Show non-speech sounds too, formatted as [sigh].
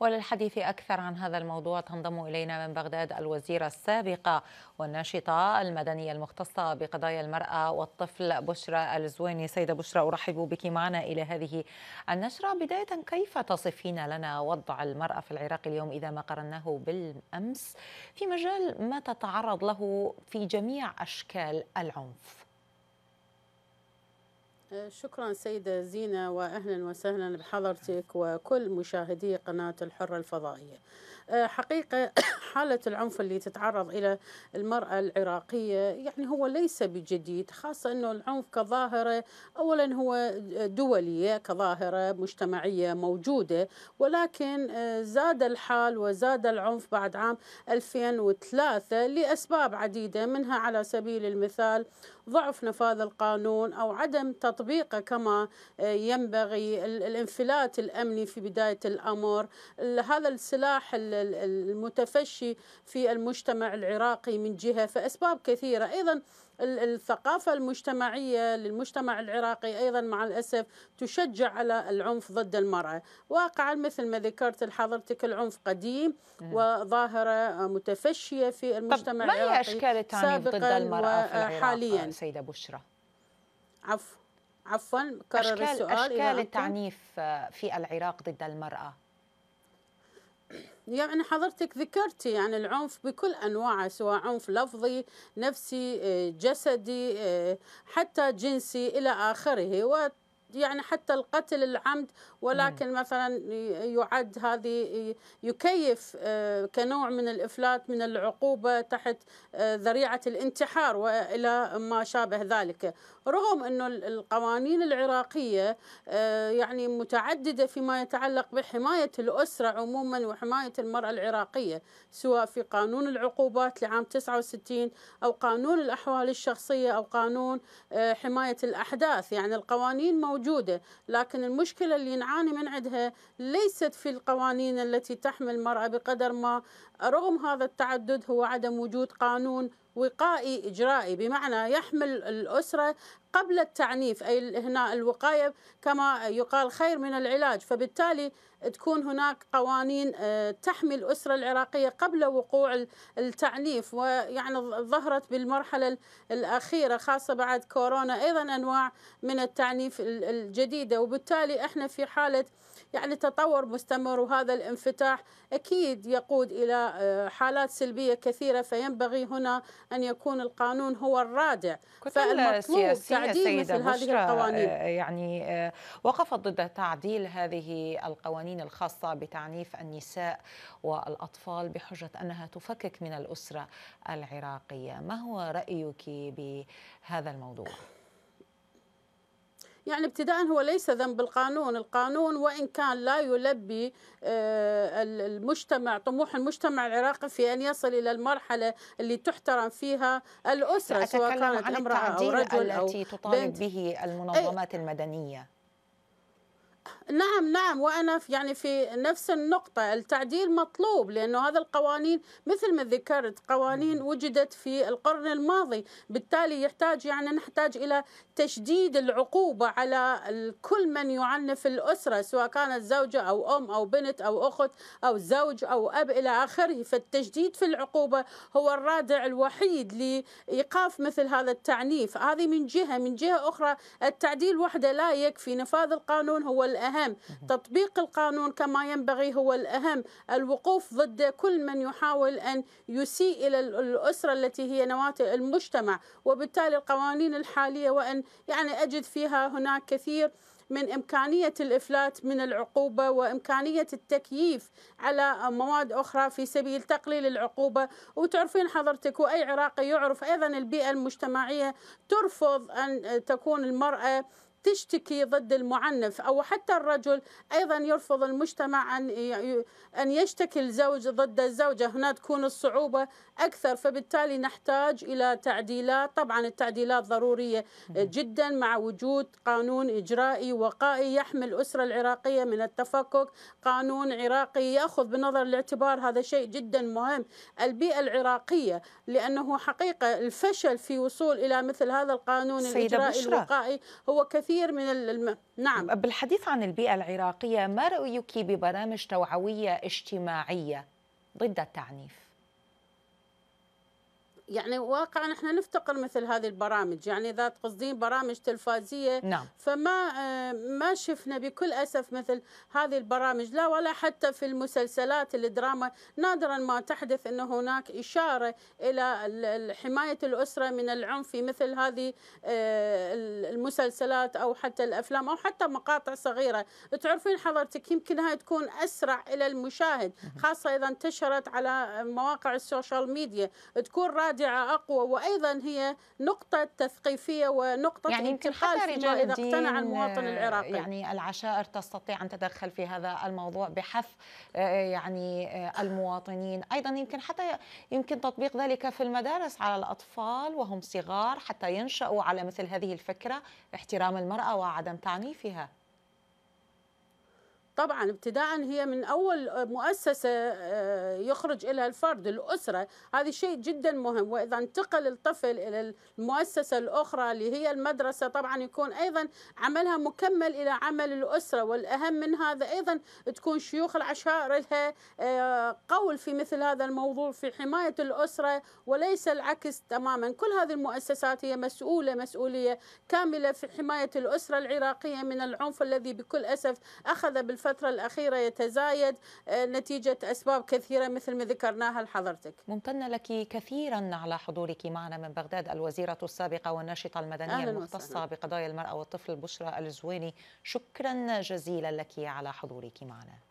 وللحديث أكثر عن هذا الموضوع تنضم إلينا من بغداد الوزيرة السابقة والناشطة المدنية المختصة بقضايا المرأة والطفل بشرى الزويني سيدة بشرى أرحب بك معنا إلى هذه النشرة بداية كيف تصفين لنا وضع المرأة في العراق اليوم إذا ما قرناه بالأمس في مجال ما تتعرض له في جميع أشكال العنف شكرا سيدة زينة وأهلا وسهلا بحضرتك وكل مشاهدي قناة الحرة الفضائية آه، حقيقة [coughs] حالة العنف اللي تتعرض إلى المرأة العراقية يعني هو ليس بجديد خاصة أنه العنف كظاهرة أولا هو دولية كظاهرة مجتمعية موجودة ولكن آه، زاد الحال وزاد العنف بعد عام 2003 لأسباب عديدة منها على سبيل المثال ضعف نفاذ القانون أو عدم تطبيق تطبيقه كما آه، ينبغي الانفلات الامني في بدايه الامر هذا السلاح المتفشي في المجتمع العراقي من جهه فاسباب كثيره ايضا الثقافة المجتمعية للمجتمع العراقي أيضا مع الأسف تشجع على العنف ضد المرأة واقعا مثل ما ذكرت لحضرتك العنف قديم وظاهرة متفشية في المجتمع طب العراقي ما هي أشكال التعنيف ضد المرأة في العراق حاليا سيدة بشرى عفو عفوا كرر أشكال السؤال أشكال التعنيف آه، في العراق ضد المرأة يعني حضرتك ذكرتي يعني العنف بكل انواعه سواء عنف لفظي، نفسي، آه، جسدي، آه، حتى جنسي الى اخره، يعني حتى القتل العمد ولكن مثلا يعد هذه يكيف آه، كنوع من الافلات من العقوبه تحت آه، ذريعه الانتحار والى ما شابه ذلك رغم انه القوانين العراقيه آه، يعني متعدده فيما يتعلق بحمايه الاسره عموما وحمايه المراه العراقيه سواء في قانون العقوبات لعام 69 او قانون الاحوال الشخصيه او قانون حمايه الاحداث يعني القوانين موجوده موجودة لكن المشكلة اللي نعاني من عندها ليست في القوانين التي تحمي المرأة بقدر ما رغم هذا التعدد هو عدم وجود قانون وقائي إجرائي بمعنى يحمل الأسرة قبل التعنيف أي هنا الوقاية كما يقال خير من العلاج فبالتالي تكون هناك قوانين آه، تحمي الأسرة العراقية قبل وقوع التعنيف ويعني ظهرت بالمرحلة الأخيرة خاصة بعد كورونا أيضا أنواع من التعنيف الجديدة وبالتالي احنا في حالة يعني تطور مستمر وهذا الانفتاح أكيد يقود إلى آه، حالات سلبية كثيرة فينبغي هنا أن يكون القانون هو الرادع فالمطلوب تعديل مثل هذه القوانين آه، يعني آه، وقفت ضد تعديل هذه القوانين الخاصة بتعنيف النساء والأطفال بحجة أنها تفكك من الأسرة العراقية ما هو رأيك بهذا الموضوع؟ يعني ابتداء هو ليس ذنب القانون القانون وإن كان لا يلبي آه، المجتمع طموح المجتمع العراقي في أن يصل إلى المرحلة اللي تحترم فيها الأسرة سواء كانت امرأة أو رجل التي أو تطالب بنت. به إيه. المنظمات المدنية نعم نعم وانا يعني في نفس النقطه التعديل مطلوب لانه هذا القوانين مثل ما ذكرت قوانين وجدت في القرن الماضي بالتالي يحتاج يعني نحتاج الى تشديد العقوبه على كل من يعنف الاسره سواء كانت زوجه او ام او بنت او اخت او زوج او اب الى اخره فالتشديد في العقوبه هو الرادع الوحيد لايقاف مثل هذا التعنيف هذه من جهه من جهه اخرى التعديل وحده لا يكفي نفاذ القانون هو الأهم تطبيق القانون كما ينبغي هو الأهم الوقوف ضد كل من يحاول أن يسيء إلى الأسرة التي هي نواة المجتمع وبالتالي القوانين الحالية وأن يعني أجد فيها هناك كثير من إمكانية الإفلات من العقوبة وإمكانية التكييف على مواد أخرى في سبيل تقليل العقوبة وتعرفين حضرتك وأي عراقي يعرف أيضا البيئة المجتمعية ترفض أن تكون المرأة تشتكي ضد المعنف او حتى الرجل ايضا يرفض المجتمع ان ان يشتكي الزوج ضد الزوجه هنا تكون الصعوبه اكثر فبالتالي نحتاج الى تعديلات طبعا التعديلات ضروريه جدا مع وجود قانون اجرائي وقائي يحمي الاسره العراقيه من التفكك قانون عراقي ياخذ بنظر الاعتبار هذا شيء جدا مهم البيئه العراقيه لانه حقيقه الفشل في وصول الى مثل هذا القانون الاجرائي الوقائي هو كثير كثير من الم... نعم بالحديث عن البيئة العراقية ما رأيك ببرامج توعوية اجتماعية ضد التعنيف؟ يعني واقعا نحن نفتقر مثل هذه البرامج يعني اذا تقصدين برامج تلفازيه نعم. فما آه، ما شفنا بكل اسف مثل هذه البرامج لا ولا حتى في المسلسلات الدراما نادرا ما تحدث ان هناك اشاره الى حمايه الاسره من العنف في مثل هذه آه، المسلسلات او حتى الافلام او حتى مقاطع صغيره تعرفين حضرتك يمكن هاي تكون اسرع الى المشاهد خاصه اذا انتشرت على مواقع السوشيال ميديا تكون راد خادعة أقوى وأيضا هي نقطة تثقيفية ونقطة يعني يمكن حتى إذا اقتنع المواطن آه، العراقي يعني العشائر تستطيع أن تتدخل في هذا الموضوع بحث آه، يعني آه، المواطنين أيضا يمكن حتى يمكن تطبيق ذلك في المدارس على الأطفال وهم صغار حتى ينشأوا على مثل هذه الفكرة احترام المرأة وعدم تعنيفها طبعا ابتداء هي من اول مؤسسه آه، يخرج لها الفرد الاسره هذا شيء جدا مهم واذا انتقل الطفل الى المؤسسه الاخرى اللي هي المدرسه طبعا يكون ايضا عملها مكمل الى عمل الاسره والاهم من هذا ايضا تكون شيوخ العشائر لها آه، قول في مثل هذا الموضوع في حمايه الاسره وليس العكس تماما كل هذه المؤسسات هي مسؤوله مسؤوليه كامله في حمايه الاسره العراقيه من العنف الذي بكل اسف اخذ بالفرد الفترة الأخيرة يتزايد آه، نتيجة أسباب كثيرة مثل ما ذكرناها لحضرتك ممتنة لك كثيرا على حضورك معنا من بغداد الوزيرة السابقة والناشطة المدنية المختصة بقضايا المرأة والطفل بشرى الزويني شكرا جزيلا لك على حضورك معنا